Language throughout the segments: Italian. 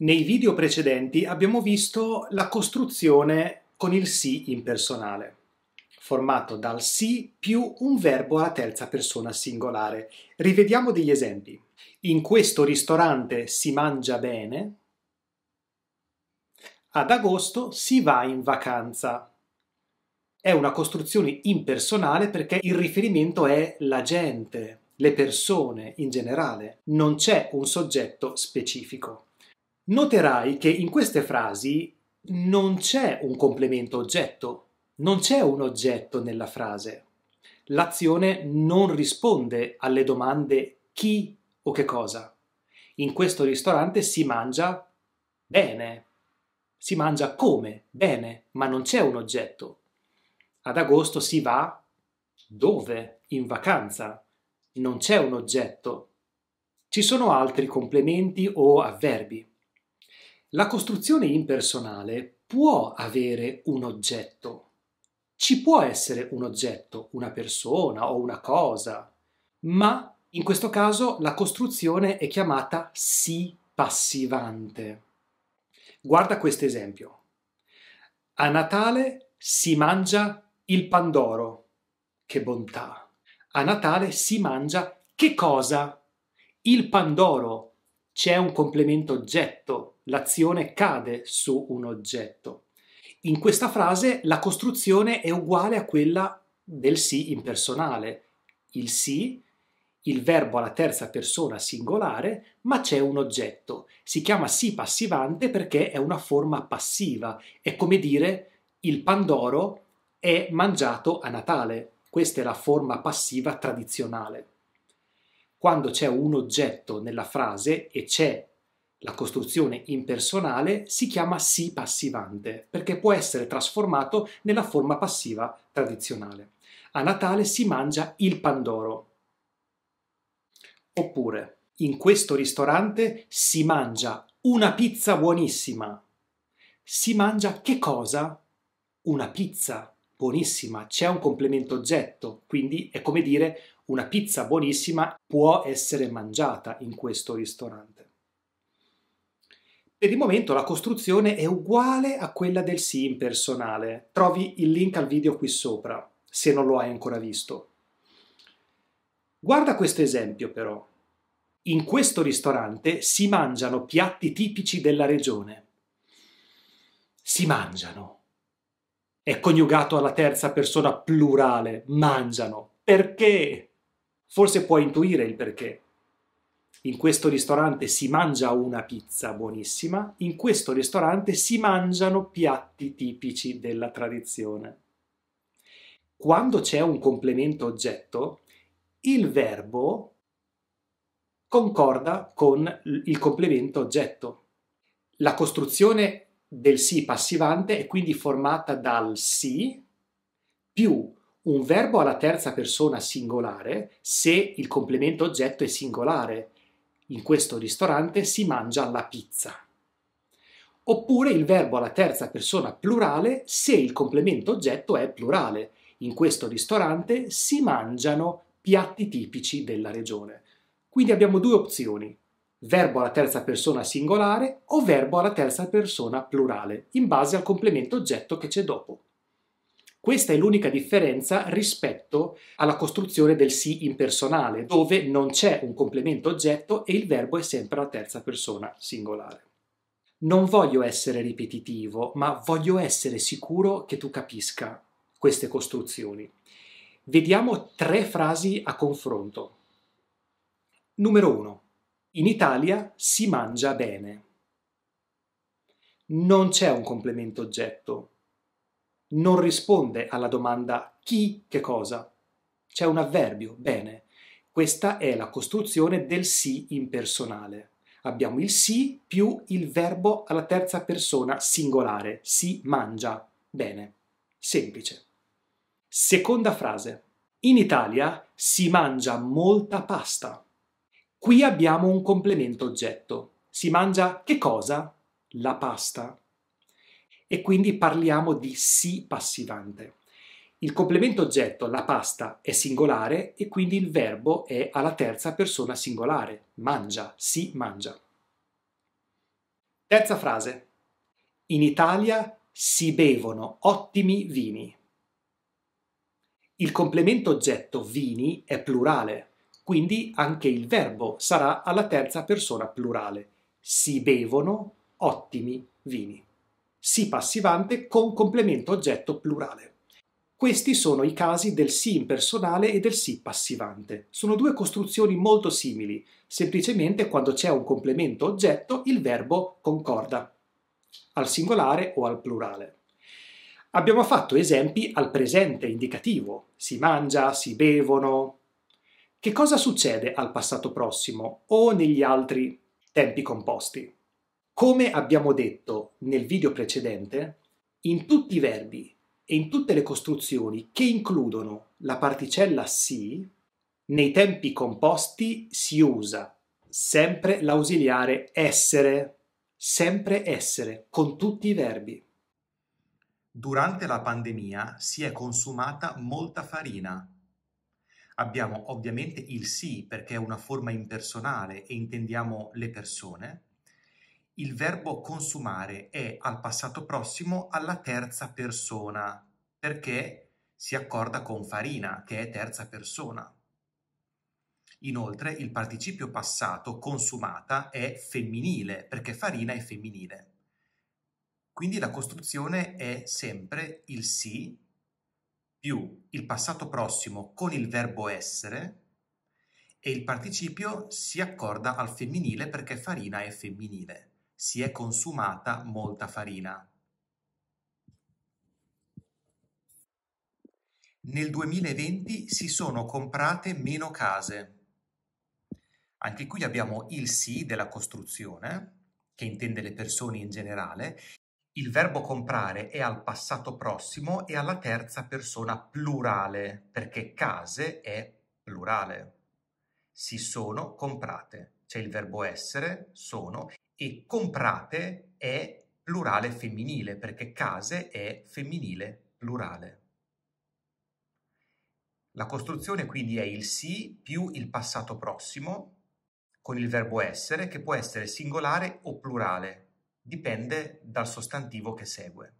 Nei video precedenti abbiamo visto la costruzione con il sì impersonale, formato dal sì più un verbo alla terza persona singolare. Rivediamo degli esempi. In questo ristorante si mangia bene. Ad agosto si va in vacanza. È una costruzione impersonale perché il riferimento è la gente, le persone in generale, non c'è un soggetto specifico noterai che in queste frasi non c'è un complemento oggetto, non c'è un oggetto nella frase. L'azione non risponde alle domande chi o che cosa. In questo ristorante si mangia bene, si mangia come bene, ma non c'è un oggetto. Ad agosto si va dove? In vacanza. Non c'è un oggetto. Ci sono altri complementi o avverbi. La costruzione impersonale può avere un oggetto. Ci può essere un oggetto, una persona o una cosa, ma in questo caso la costruzione è chiamata si passivante. Guarda questo esempio. A Natale si mangia il pandoro. Che bontà! A Natale si mangia che cosa? Il pandoro. C'è un complemento oggetto l'azione cade su un oggetto. In questa frase la costruzione è uguale a quella del sì impersonale. Il sì, il verbo alla terza persona singolare, ma c'è un oggetto. Si chiama sì passivante perché è una forma passiva. È come dire il pandoro è mangiato a Natale. Questa è la forma passiva tradizionale. Quando c'è un oggetto nella frase e c'è la costruzione impersonale si chiama si passivante perché può essere trasformato nella forma passiva tradizionale. A Natale si mangia il pandoro. Oppure, in questo ristorante si mangia una pizza buonissima. Si mangia che cosa? Una pizza buonissima. C'è un complemento oggetto, quindi è come dire una pizza buonissima può essere mangiata in questo ristorante. Per il momento la costruzione è uguale a quella del SI impersonale. Trovi il link al video qui sopra, se non lo hai ancora visto. Guarda questo esempio però. In questo ristorante si mangiano piatti tipici della regione. Si mangiano. È coniugato alla terza persona plurale, mangiano. Perché? Forse puoi intuire il perché in questo ristorante si mangia una pizza buonissima, in questo ristorante si mangiano piatti tipici della tradizione. Quando c'è un complemento oggetto, il verbo concorda con il complemento oggetto. La costruzione del sì passivante è quindi formata dal sì più un verbo alla terza persona singolare se il complemento oggetto è singolare in questo ristorante si mangia la pizza. Oppure il verbo alla terza persona plurale se il complemento oggetto è plurale. In questo ristorante si mangiano piatti tipici della regione. Quindi abbiamo due opzioni, verbo alla terza persona singolare o verbo alla terza persona plurale, in base al complemento oggetto che c'è dopo. Questa è l'unica differenza rispetto alla costruzione del sì impersonale, dove non c'è un complemento oggetto e il verbo è sempre la terza persona singolare. Non voglio essere ripetitivo, ma voglio essere sicuro che tu capisca queste costruzioni. Vediamo tre frasi a confronto. Numero 1. In Italia si mangia bene. Non c'è un complemento oggetto, non risponde alla domanda chi che cosa. C'è un avverbio, bene. Questa è la costruzione del sì impersonale. Abbiamo il sì più il verbo alla terza persona singolare, si mangia. Bene, semplice. Seconda frase. In Italia si mangia molta pasta. Qui abbiamo un complemento oggetto. Si mangia che cosa? La pasta e quindi parliamo di si passivante. Il complemento oggetto, la pasta, è singolare e quindi il verbo è alla terza persona singolare, mangia, si mangia. Terza frase. In Italia si bevono ottimi vini. Il complemento oggetto vini è plurale, quindi anche il verbo sarà alla terza persona plurale. Si bevono ottimi vini si passivante con complemento oggetto plurale. Questi sono i casi del sì impersonale e del sì passivante. Sono due costruzioni molto simili, semplicemente quando c'è un complemento oggetto il verbo concorda, al singolare o al plurale. Abbiamo fatto esempi al presente indicativo, si mangia, si bevono. Che cosa succede al passato prossimo o negli altri tempi composti? Come abbiamo detto nel video precedente, in tutti i verbi e in tutte le costruzioni che includono la particella si, nei tempi composti si usa sempre l'ausiliare essere, sempre essere, con tutti i verbi. Durante la pandemia si è consumata molta farina. Abbiamo ovviamente il sì perché è una forma impersonale e intendiamo le persone, il verbo consumare è al passato prossimo alla terza persona perché si accorda con farina, che è terza persona. Inoltre il participio passato consumata è femminile perché farina è femminile. Quindi la costruzione è sempre il sì più il passato prossimo con il verbo essere e il participio si accorda al femminile perché farina è femminile si è consumata molta farina. Nel 2020 si sono comprate meno case. Anche qui abbiamo il sì della costruzione, che intende le persone in generale. Il verbo comprare è al passato prossimo e alla terza persona plurale, perché case è plurale. Si sono comprate. C'è il verbo essere, sono, e comprate è plurale femminile perché case è femminile plurale. La costruzione quindi è il sì più il passato prossimo con il verbo essere che può essere singolare o plurale, dipende dal sostantivo che segue.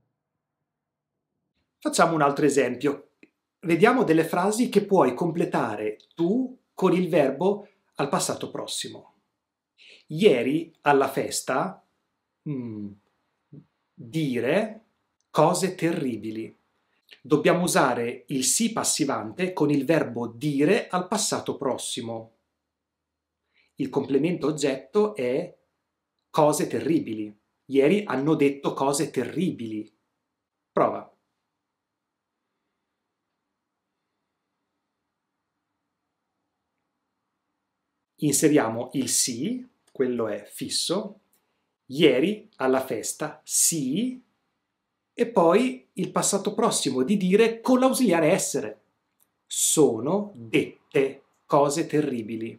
Facciamo un altro esempio. Vediamo delle frasi che puoi completare tu con il verbo al passato prossimo ieri alla festa mh, mm, dire cose terribili. Dobbiamo usare il sì passivante con il verbo dire al passato prossimo. Il complemento oggetto è cose terribili. Ieri hanno detto cose terribili. Prova. Inseriamo il sì quello è fisso, ieri alla festa, sì, e poi il passato prossimo di dire con l'ausiliare essere. Sono dette cose terribili.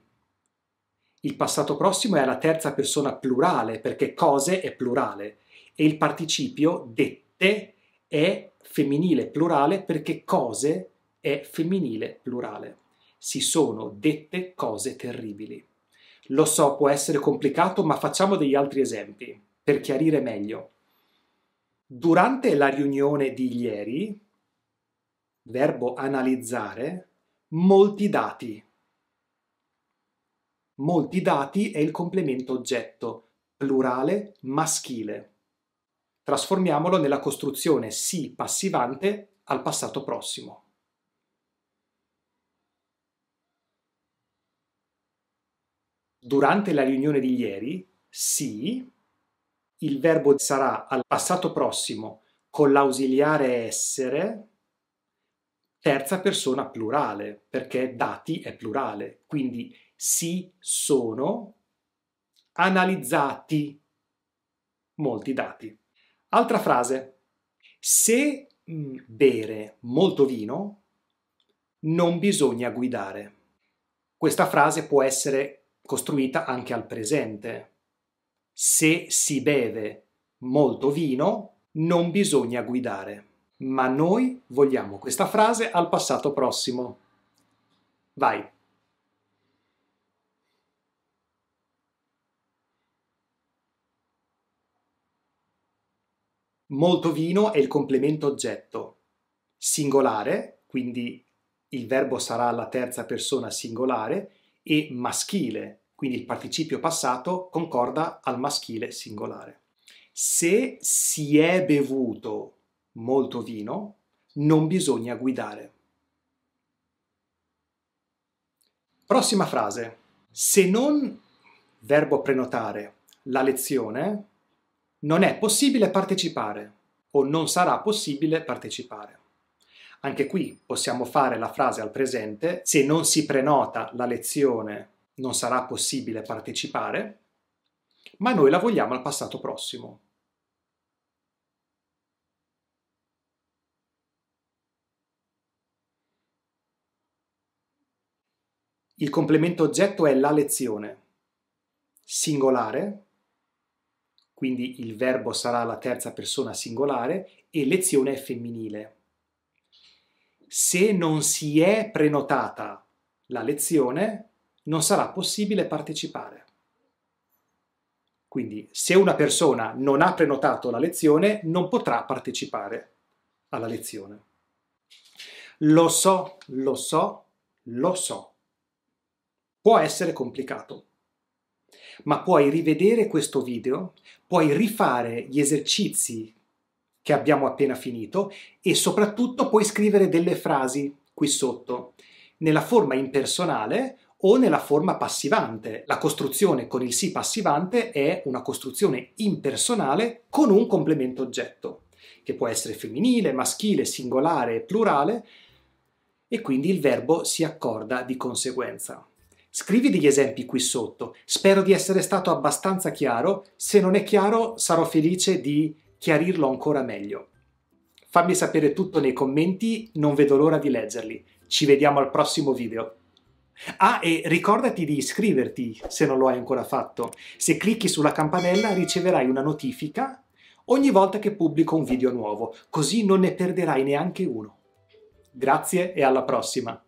Il passato prossimo è alla terza persona plurale perché cose è plurale e il participio dette è femminile plurale perché cose è femminile plurale. Si sono dette cose terribili. Lo so, può essere complicato, ma facciamo degli altri esempi per chiarire meglio. Durante la riunione di ieri, verbo analizzare, molti dati. Molti dati è il complemento oggetto, plurale maschile. Trasformiamolo nella costruzione sì passivante al passato prossimo. Durante la riunione di ieri, sì, il verbo sarà al passato prossimo con l'ausiliare essere, terza persona plurale, perché dati è plurale, quindi si sono analizzati molti dati. Altra frase, se mm, bere molto vino, non bisogna guidare. Questa frase può essere costruita anche al presente. Se si beve molto vino, non bisogna guidare. Ma noi vogliamo questa frase al passato prossimo. Vai. Molto vino è il complemento oggetto. Singolare, quindi il verbo sarà la terza persona singolare, e maschile, quindi il participio passato concorda al maschile singolare. Se si è bevuto molto vino, non bisogna guidare. Prossima frase. Se non verbo prenotare la lezione, non è possibile partecipare o non sarà possibile partecipare. Anche qui possiamo fare la frase al presente, se non si prenota la lezione non sarà possibile partecipare, ma noi la vogliamo al passato prossimo. Il complemento oggetto è la lezione, singolare, quindi il verbo sarà la terza persona singolare, e lezione è femminile. Se non si è prenotata la lezione, non sarà possibile partecipare. Quindi se una persona non ha prenotato la lezione non potrà partecipare alla lezione. Lo so, lo so, lo so. Può essere complicato, ma puoi rivedere questo video, puoi rifare gli esercizi che abbiamo appena finito e soprattutto puoi scrivere delle frasi qui sotto, nella forma impersonale o nella forma passivante. La costruzione con il sì passivante è una costruzione impersonale con un complemento oggetto, che può essere femminile, maschile, singolare plurale, e quindi il verbo si accorda di conseguenza. Scrivi degli esempi qui sotto. Spero di essere stato abbastanza chiaro. Se non è chiaro, sarò felice di chiarirlo ancora meglio. Fammi sapere tutto nei commenti, non vedo l'ora di leggerli. Ci vediamo al prossimo video. Ah, e ricordati di iscriverti se non lo hai ancora fatto. Se clicchi sulla campanella riceverai una notifica ogni volta che pubblico un video nuovo, così non ne perderai neanche uno. Grazie e alla prossima!